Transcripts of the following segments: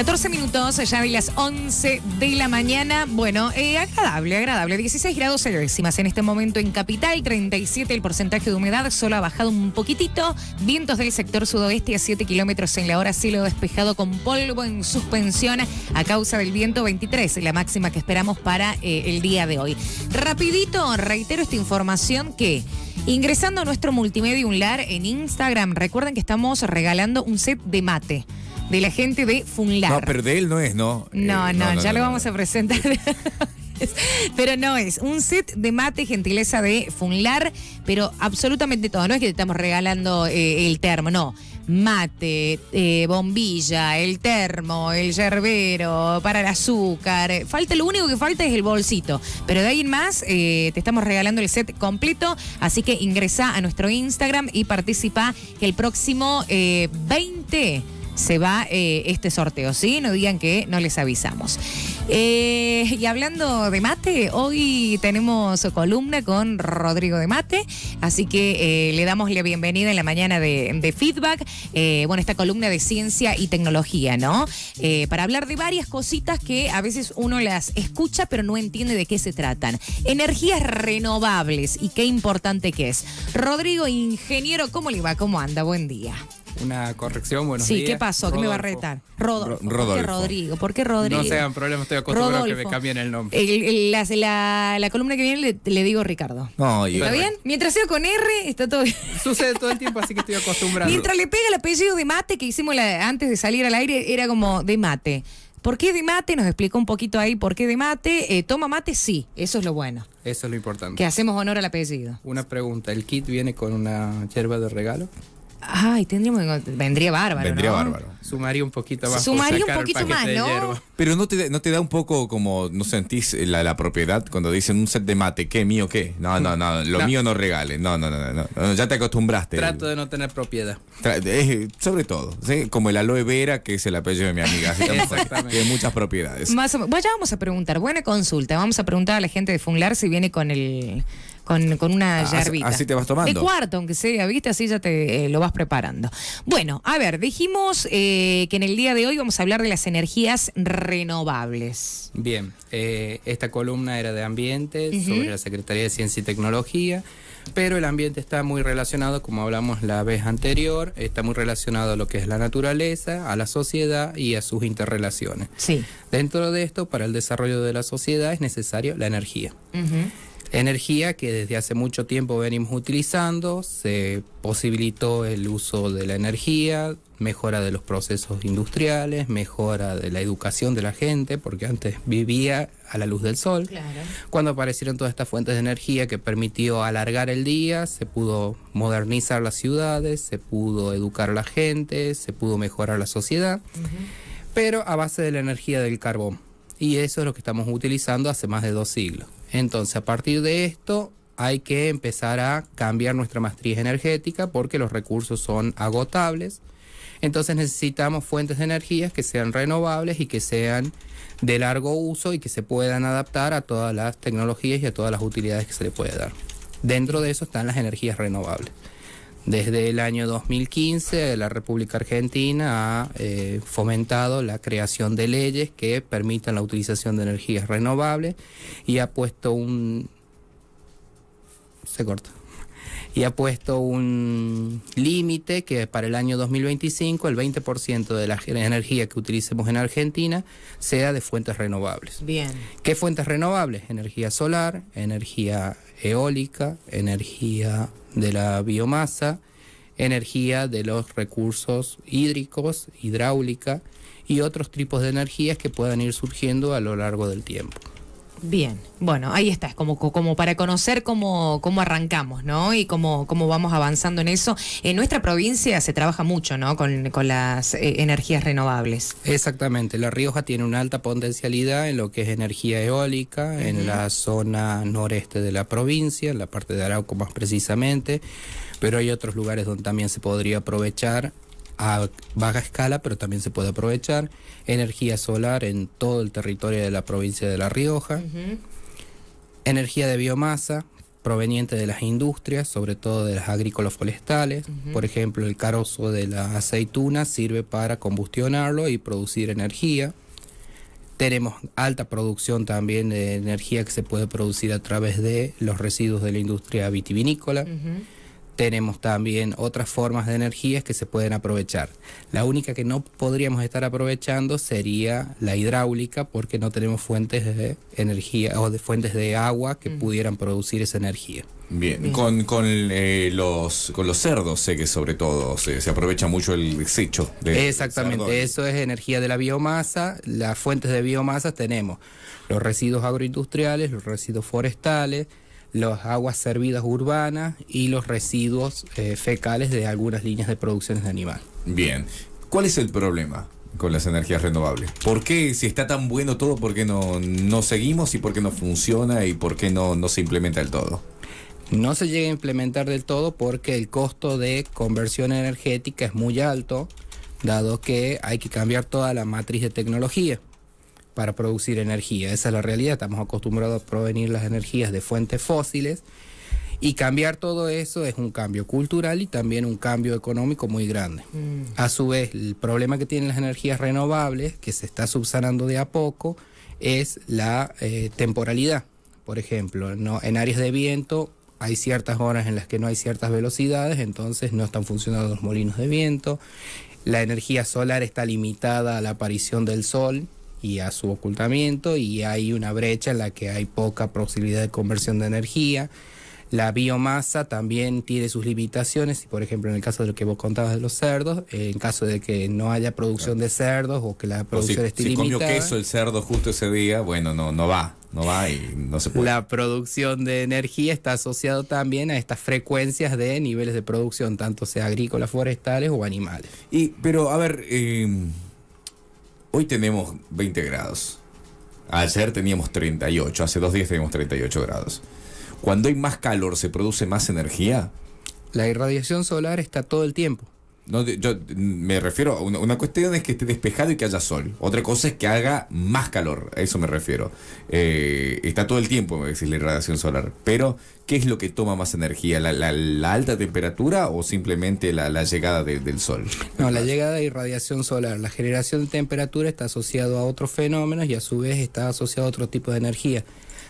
14 minutos allá de las 11 de la mañana. Bueno, eh, agradable, agradable. 16 grados en este momento en Capital, 37 el porcentaje de humedad, solo ha bajado un poquitito. Vientos del sector sudoeste a 7 kilómetros en la hora, cielo despejado con polvo en suspensión a causa del viento 23, la máxima que esperamos para eh, el día de hoy. Rapidito, reitero esta información que... Ingresando a nuestro multimedia UNLAR en Instagram, recuerden que estamos regalando un set de mate de la gente de Funlar. No, pero de él no es, ¿no? Eh, no, no, ya lo vamos a presentar. Pero no es un set de mate, gentileza de Funlar, pero absolutamente todo. No es que te estamos regalando eh, el termo, no. Mate, eh, bombilla, el termo, el yerbero, para el azúcar. Falta, lo único que falta es el bolsito. Pero de ahí en más, te estamos regalando el set completo. Así que ingresa a nuestro Instagram y participa que el próximo 20 se va eh, este sorteo, ¿sí? No digan que no les avisamos. Eh, y hablando de mate, hoy tenemos columna con Rodrigo de Mate, así que eh, le damos la bienvenida en la mañana de, de feedback. bueno, esta columna de ciencia y tecnología, ¿no? para hablar de varias cositas que a veces uno las escucha pero no entiende de qué se tratan. Energías renovables y qué importante que es. Rodrigo, ingeniero, ¿cómo le va? ¿Cómo anda? Buen día una corrección. Buenos sí, ¿qué pasó? ¿Qué me va a retar? Rodolfo. ¿Por qué Rodrigo? ¿Por qué Rodrigo? No sean problemas, estoy acostumbrado a que me cambien el nombre. la, columna que viene le, digo Ricardo. ¿Está bien? Mientras sea con R, está todo bien. Sucede todo el tiempo, así que estoy acostumbrado. Mientras le pega el apellido de mate que hicimos antes de salir al aire, era como de mate. ¿Por qué de mate? Nos explicó un poquito ahí por qué de mate. Eh, ¿Toma mate? Sí, eso es lo bueno. Eso es lo importante. Que hacemos honor al apellido. Una pregunta, ¿el kit viene con una yerba de regalo? Ay, tendríamos vendría bárbaro. Vendría bárbaro. Sumaría un poquito más. Sumaría un poquito más, ¿no? Pero no te, da un poco como, no sentís la, propiedad cuando dicen un set de mate, ¿qué? ¿Mío qué? No, no, no, lo mío no regales. No, no, no, no, Ya te acostumbraste. Trato de no tener propiedad. sobre todo, como el aloe vera, que es el apellido de mi amiga. Así muchas propiedades. Más Bueno, vamos a preguntar. Buena consulta. Vamos a preguntar a la gente de Funglar si viene con el con, una ah, yerbita. Así te vas tomando. De cuarto, aunque sea, ¿viste? Así ya te eh, lo vas preparando. Bueno, a ver, dijimos eh, que en el día de hoy vamos a hablar de las energías renovables. Bien, eh, esta columna era de ambiente, sobre la Secretaría de Ciencia y Tecnología pero el ambiente está muy relacionado, como hablamos la vez anterior, está muy relacionado a lo que es la naturaleza, a la sociedad y a sus interrelaciones. Sí. Dentro de esto, para el desarrollo de la sociedad es necesaria la energía energía que desde hace mucho tiempo venimos utilizando, se posibilitó el uso de la energía, mejora de los procesos industriales, mejora de la educación de la gente, porque antes vivía a la luz del sol. Cuando aparecieron todas estas fuentes de energía que permitió alargar el día, se pudo modernizar las ciudades, se pudo educar a la gente, se pudo mejorar la sociedad, pero a base de la energía del carbón. Y eso es lo que estamos utilizando hace más de dos siglos. Entonces, a partir de esto, hay que empezar a cambiar nuestra matriz energética porque los recursos son agotables. Entonces necesitamos fuentes de energías que sean renovables y que sean de largo uso y que se puedan adaptar a todas las tecnologías y a todas las utilidades que se le puede dar. Dentro de eso están las energías renovables. Desde el año 2015, la República Argentina ha eh, fomentado la creación de leyes que permitan la utilización de energías renovables y ha puesto un... Se corta y ha puesto un límite que para el año 2025 el 20% de la energía que utilicemos en Argentina sea de fuentes renovables. Bien. ¿Qué fuentes renovables? Energía solar, energía eólica, energía de la biomasa, energía de los recursos hídricos, hidráulica y otros tipos de energías que puedan ir surgiendo a lo largo del tiempo. Bien, bueno, ahí está, es como, como para conocer cómo, arrancamos, ¿no? Y cómo, vamos avanzando en eso. En nuestra provincia se trabaja mucho, ¿no? Con, con las eh, energías renovables. Exactamente, La Rioja tiene una alta potencialidad en lo que es energía eólica, en la zona noreste de la provincia, en la parte de Arauco más precisamente, pero hay otros lugares donde también se podría aprovechar a baja escala, pero también se puede aprovechar. Energía solar en todo el territorio de la provincia de La Rioja. Energía de biomasa proveniente de las industrias, sobre todo de las agrícolas forestales. Por ejemplo, el carozo de la aceituna sirve para combustionarlo y producir energía. Tenemos alta producción también de energía que se puede producir a través de los residuos de la industria vitivinícola tenemos también otras formas de energías que se pueden aprovechar. La única que no podríamos estar aprovechando sería la hidráulica porque no tenemos fuentes de energía o de fuentes de agua que pudieran producir esa energía. Bien, con, eh, los, con los cerdos sé que sobre todo se, aprovecha mucho el desecho. Exactamente, eso es energía de la biomasa. Las fuentes de biomasa tenemos los residuos agroindustriales, los residuos forestales, las aguas servidas urbanas y los residuos eh, fecales de algunas líneas de producciones de animal. Bien, ¿cuál es el problema? con las energías renovables. ¿Por qué si está tan bueno todo, por qué no, no seguimos y por qué no funciona y por qué no, no se implementa del todo? No se llega a implementar del todo porque el costo de conversión energética es muy alto, dado que hay que cambiar toda la matriz de tecnología para producir energía. Esa es la realidad. Estamos acostumbrados a provenir las energías de fuentes fósiles. Y cambiar todo eso es un cambio cultural y también un cambio económico muy grande. Mm. A su vez, el problema que tienen las energías renovables, que se está subsanando de a poco, es la eh, temporalidad. Por ejemplo, en áreas de viento hay ciertas horas en las que no hay ciertas velocidades, entonces no están funcionando los molinos de viento. La energía solar está limitada a la aparición del sol y a su ocultamiento y hay una brecha en la que hay poca posibilidad de conversión de energía. La biomasa también tiene sus limitaciones, y por ejemplo en el caso de lo que vos contabas de los cerdos, en caso de que no haya producción de cerdos o que la producción esté limitada. Si comió queso el cerdo justo ese día, bueno, no, no va, no va y no se puede. La producción de energía está asociada también a estas frecuencias de niveles de producción, tanto sea agrícolas, forestales o animales. Y, pero a ver, eh, Hoy tenemos 20 grados. Ayer teníamos 38, hace dos días teníamos 38 grados. Cuando hay más calor, ¿se produce más energía? La irradiación solar está todo el tiempo. No, yo me refiero a una, cuestión es que esté despejado y que haya sol. Otra cosa es que haga más calor, a eso me refiero. Eh, está todo el tiempo, me la irradiación solar. Pero, ¿qué es lo que toma más energía? ¿La, alta temperatura o simplemente la, llegada del sol? No, la llegada de irradiación solar. La generación de temperatura está asociado a otros fenómenos y a su vez está asociado a otro tipo de energía.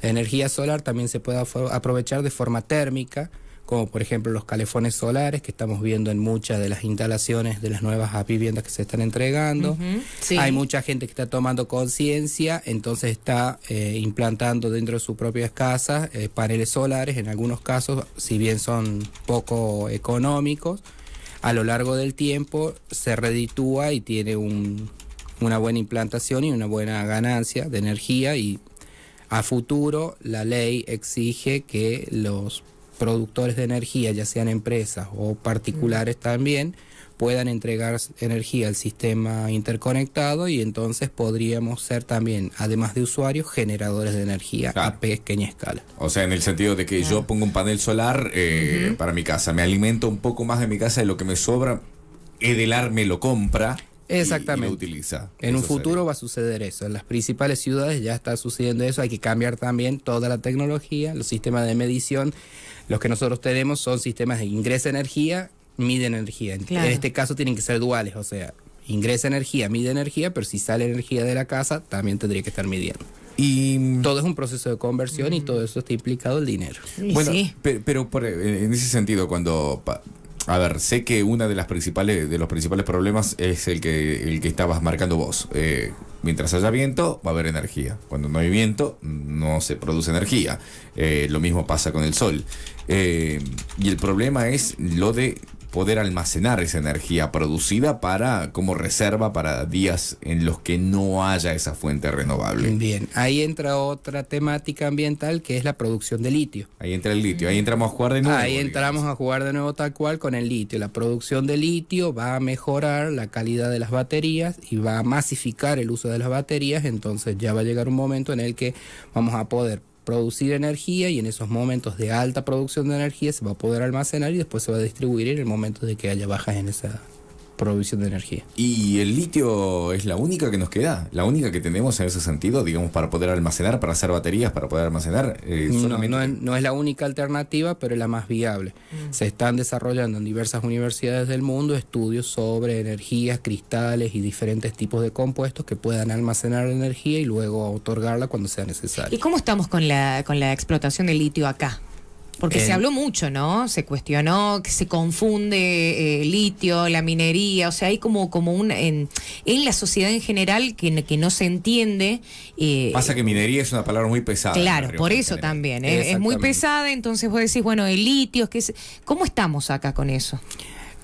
La energía solar también se puede aprovechar de forma térmica como por ejemplo los calefones solares que estamos viendo en muchas de las instalaciones de las nuevas viviendas que se están entregando. Hay mucha gente que está tomando conciencia, entonces está eh, implantando dentro de sus propias casas eh, paneles solares, en algunos casos, si bien son poco económicos, a lo largo del tiempo se reditúa y tiene una buena implantación y una buena ganancia de energía y a futuro la ley exige que los productores de energía, ya sean empresas o particulares mm. también, puedan entregar energía al sistema interconectado y entonces podríamos ser también, además de usuarios, generadores de energía a pequeña escala. O sea, en el sentido de que yo pongo un panel solar eh, para mi casa, me alimento un poco más de mi casa de lo que me sobra, Edelar me lo compra. Exactamente. utiliza. En un futuro va a suceder eso. En las principales ciudades ya está sucediendo eso. Hay que cambiar también toda la tecnología, los sistemas de medición. Los que nosotros tenemos son sistemas de ingresa energía, mide energía. En este caso tienen que ser duales, o sea, ingresa energía, mide energía, pero si sale energía de la casa, también tendría que estar midiendo. Y todo es un proceso de conversión y mm. todo eso está implicado el dinero. bueno, pero eh, en ese sentido, cuando a ver, sé que una de las principales de los principales problemas es el que el que estabas marcando vos. Eh, mientras haya viento va a haber energía. Cuando no hay viento no se produce energía. Eh, lo mismo pasa con el sol. Eh, y el problema es lo de poder almacenar esa energía producida para como reserva para días en los que no haya esa fuente renovable. Bien, ahí entra otra temática ambiental que es la producción de litio. Ahí entra el litio, ahí entramos a jugar de nuevo. Ahí entramos a jugar de nuevo tal cual con el litio. La producción de litio va a mejorar la calidad de las baterías y va a masificar el uso de las baterías, entonces ya va a llegar un momento en el que vamos a poder producir energía y en esos momentos de alta producción de energía se va a poder almacenar y después se va a distribuir en el momento de que haya bajas en esa, provisión de energía. Y el litio es la única que nos queda, la única que tenemos en ese sentido, digamos, para poder almacenar, para hacer baterías, para poder almacenar. Eh, no, es, la única alternativa, pero es la más viable. Mm. Se están desarrollando en diversas universidades del mundo estudios sobre energías, cristales y diferentes tipos de compuestos que puedan almacenar energía y luego otorgarla cuando sea necesario. ¿Y cómo estamos con la, con la explotación de litio acá? Porque se eh, habló mucho, ¿no? Se cuestionó, que se confunde eh, el litio, la minería, o sea, hay como, como un... En, la sociedad en general que, que no se entiende... Eh, pasa que minería es una palabra muy pesada. Claro, por eso también, ¿eh? es muy pesada, entonces vos decís, bueno, el litio, es, ¿cómo estamos acá con eso?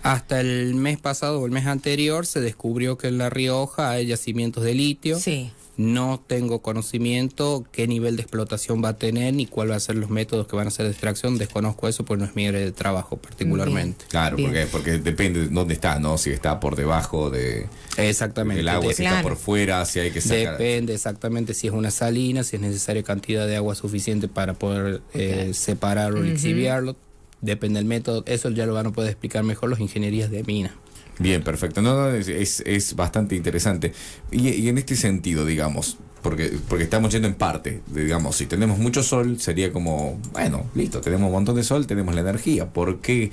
Hasta el mes pasado o el mes anterior se descubrió que en La Rioja hay yacimientos de litio. Sí. No tengo conocimiento qué nivel de explotación va a tener ni cuáles van a ser los métodos que van a ser de extracción. Desconozco eso porque no es mi área de trabajo particularmente. claro, Porque, depende de dónde está, ¿no? Si está por debajo de exactamente del agua, si está por fuera, si hay que sacar. Depende exactamente si es una salina, si es necesaria cantidad de agua suficiente para poder eh, separarlo, y exhibiarlo. Depende del método. Eso ya lo van a poder explicar mejor los ingenierías de mina. Bien, perfecto. No, es, bastante interesante. Y, en este sentido, digamos, porque, porque estamos yendo en parte, digamos, si tenemos mucho sol, sería como, bueno, listo, tenemos un montón de sol, tenemos la energía. ¿Por qué,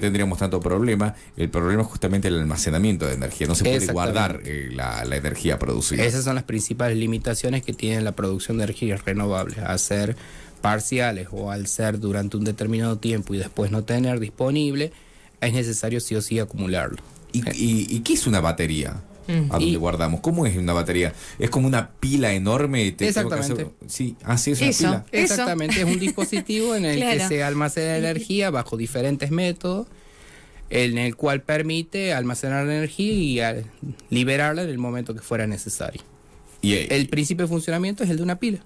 tendríamos tanto problema? El problema es justamente el almacenamiento de energía. No se puede guardar eh, la, energía producida. Esas son las principales limitaciones que tiene la producción de energías renovables. ser parciales o al ser durante un determinado tiempo y después no tener disponible, es necesario sí o sí acumularlo. Eh. ¿Y, y, qué es una batería? Mm. ¿A dónde guardamos? ¿Cómo es una batería? ¿Es como una pila enorme? Exactamente. Sí, así ah, es Exactamente, es un dispositivo en el que se almacena energía bajo diferentes métodos, en el cual permite almacenar energía y liberarla en el momento que fuera necesario. Y, eh, el principio de funcionamiento es el de una pila.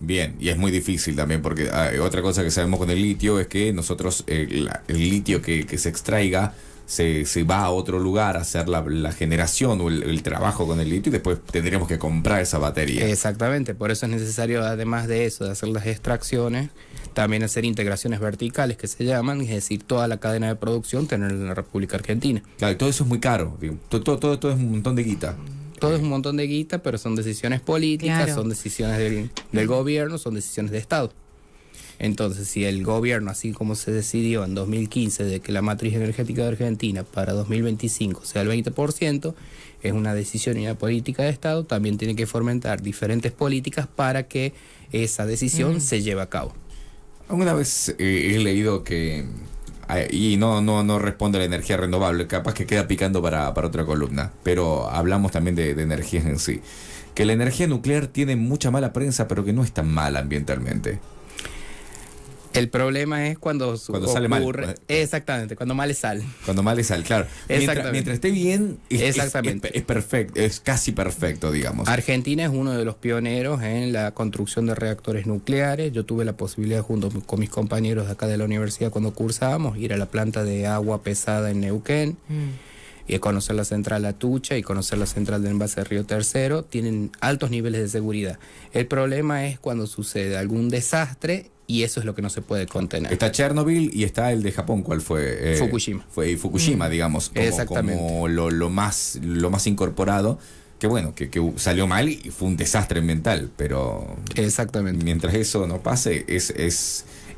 Bien, y es muy difícil también porque ah, otra cosa que sabemos con el litio es que nosotros, eh, el, litio que se extraiga, se, se, va a otro lugar a hacer la, generación o el, trabajo con el litio y después tendríamos que comprar esa batería. Exactamente, por eso es necesario, además de eso, de hacer las extracciones, también hacer integraciones verticales que se llaman, es decir, toda la cadena de producción tener en la República Argentina. Claro, y todo eso es muy caro, todo, todo, todo, es un montón de guita todo es un montón de guita, pero son decisiones políticas, son decisiones del, del, gobierno, son decisiones de Estado. Entonces, si el gobierno, así como se decidió en 2015 de que la matriz energética de Argentina para 2025 sea el 20%, es una decisión y una política de Estado, también tiene que fomentar diferentes políticas para que esa decisión se lleve a cabo. Una vez eh, he leído que y no, no, responde a la energía renovable, capaz que queda picando para, otra columna, pero hablamos también de, de energías en sí. Que la energía nuclear tiene mucha mala prensa, pero que no es tan mala ambientalmente. El problema es cuando, cuando sale mal. Pues. Exactamente, cuando mal le sale. Cuando mal le sale, claro. Mientras, mientras esté bien, es, Exactamente. Es, perfecto, es casi perfecto, digamos. Argentina es uno de los pioneros en la construcción de reactores nucleares. Yo tuve la posibilidad, junto con mis compañeros de acá de la universidad, cuando cursábamos, ir a la planta de agua pesada en Neuquén. Mm. y conocer la central Atucha y conocer la central de envase de Río Tercero, tienen altos niveles de seguridad. El problema es cuando sucede algún desastre y eso es lo que no se puede contener. Está Chernobyl y está el de Japón, ¿cuál fue? Eh, Fukushima. Fue Fukushima, mm. digamos, como, como lo, más, lo más incorporado. Que bueno, que, salió mal y fue un desastre mental, pero. Exactamente. Mientras eso no pase, es,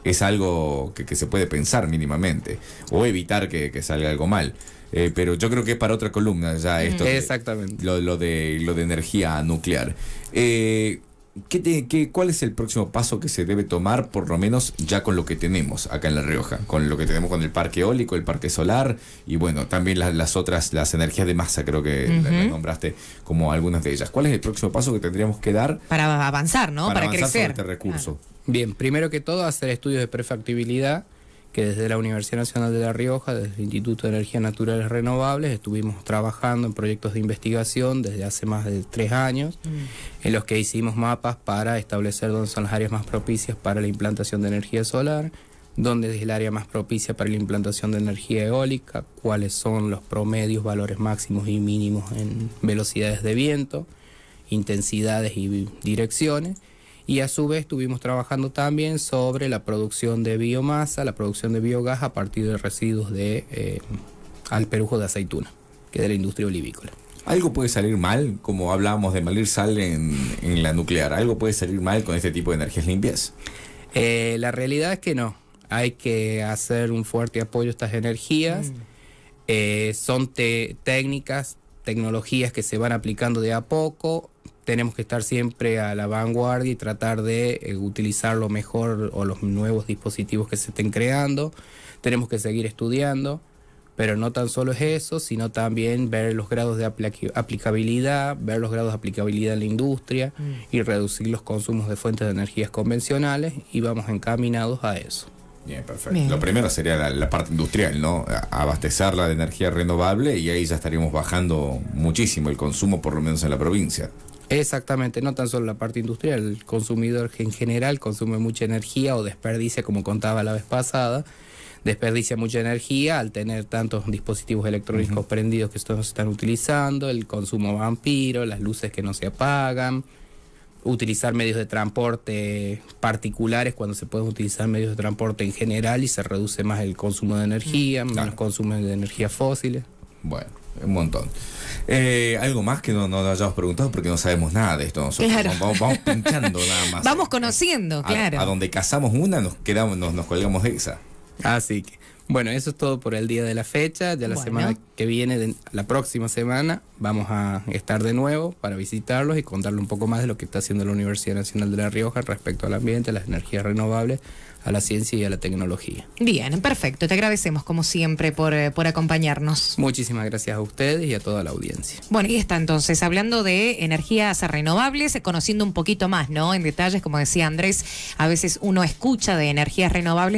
es, algo que, se puede pensar mínimamente o evitar que, salga algo mal. Eh, pero yo creo que es para otra columna ya esto. Exactamente. lo, lo, de, lo de energía nuclear. Eh, ¿qué qué, ¿cuál es el próximo paso que se debe tomar, por lo menos ya con lo que tenemos acá en La Rioja? Con lo que tenemos con el parque eólico, el parque solar y bueno, también las, otras, las energías de masa, creo que nombraste como algunas de ellas. ¿Cuál es el próximo paso que tendríamos que dar? Para avanzar, ¿no? Para, para crecer. este recurso. Bien, primero que todo, hacer estudios de prefactibilidad que desde la Universidad Nacional de La Rioja, desde el Instituto de Energías Naturales Renovables, estuvimos trabajando en proyectos de investigación desde hace más de tres años, mm. en los que hicimos mapas para establecer dónde son las áreas más propicias para la implantación de energía solar, dónde es el área más propicia para la implantación de energía eólica, cuáles son los promedios, valores máximos y mínimos en velocidades de viento, intensidades y direcciones y a su vez estuvimos trabajando también sobre la producción de biomasa, la producción de biogás a partir de residuos de eh, perujo de aceituna, que es de la industria olivícola. ¿Algo puede salir mal, como hablábamos de malir sal en, la nuclear? ¿Algo puede salir mal con este tipo de energías limpias? Eh, la realidad es que no. Hay que hacer un fuerte apoyo a estas energías. Mm. Eh, son técnicas, tecnologías que se van aplicando de a poco tenemos que estar siempre a la vanguardia y tratar de eh, utilizar lo mejor o los nuevos dispositivos que se estén creando. Tenemos que seguir estudiando, pero no tan solo es eso, sino también ver los grados de aplicabilidad, ver los grados de aplicabilidad en la industria mm. y reducir los consumos de fuentes de energías convencionales y vamos encaminados a eso. Bien, perfecto. Lo primero sería la, la, parte industrial, ¿no? Abastecerla de energía renovable y ahí ya estaríamos bajando muchísimo el consumo, por lo menos en la provincia. Exactamente, no tan solo la parte industrial, el consumidor en general consume mucha energía o desperdicia, como contaba la vez pasada, desperdicia mucha energía al tener tantos dispositivos electrónicos prendidos que prendidos que se están utilizando, el consumo vampiro, las luces que no se apagan, utilizar medios de transporte particulares cuando se pueden utilizar medios de transporte en general y se reduce más el consumo de energía, menos consumo de energía fósiles. Bueno un montón. Eh, algo más que no, nos hayamos preguntado porque no sabemos nada de esto. Nosotros vamos, pinchando nada más. Vamos conociendo, claro. A, donde cazamos una, nos quedamos, nos, colgamos de esa. Así que, bueno, eso es todo por el día de la fecha. Ya la semana que viene, la próxima semana, vamos a estar de nuevo para visitarlos y contarles un poco más de lo que está haciendo la Universidad Nacional de La Rioja respecto al ambiente, las energías renovables, a la ciencia y a la tecnología. Bien, perfecto. Te agradecemos como siempre por, eh, por acompañarnos. Muchísimas gracias a ustedes y a toda la audiencia. Bueno, y está entonces hablando de energías renovables, eh, conociendo un poquito más, ¿no? En detalles, como decía Andrés, a veces uno escucha de energías renovables.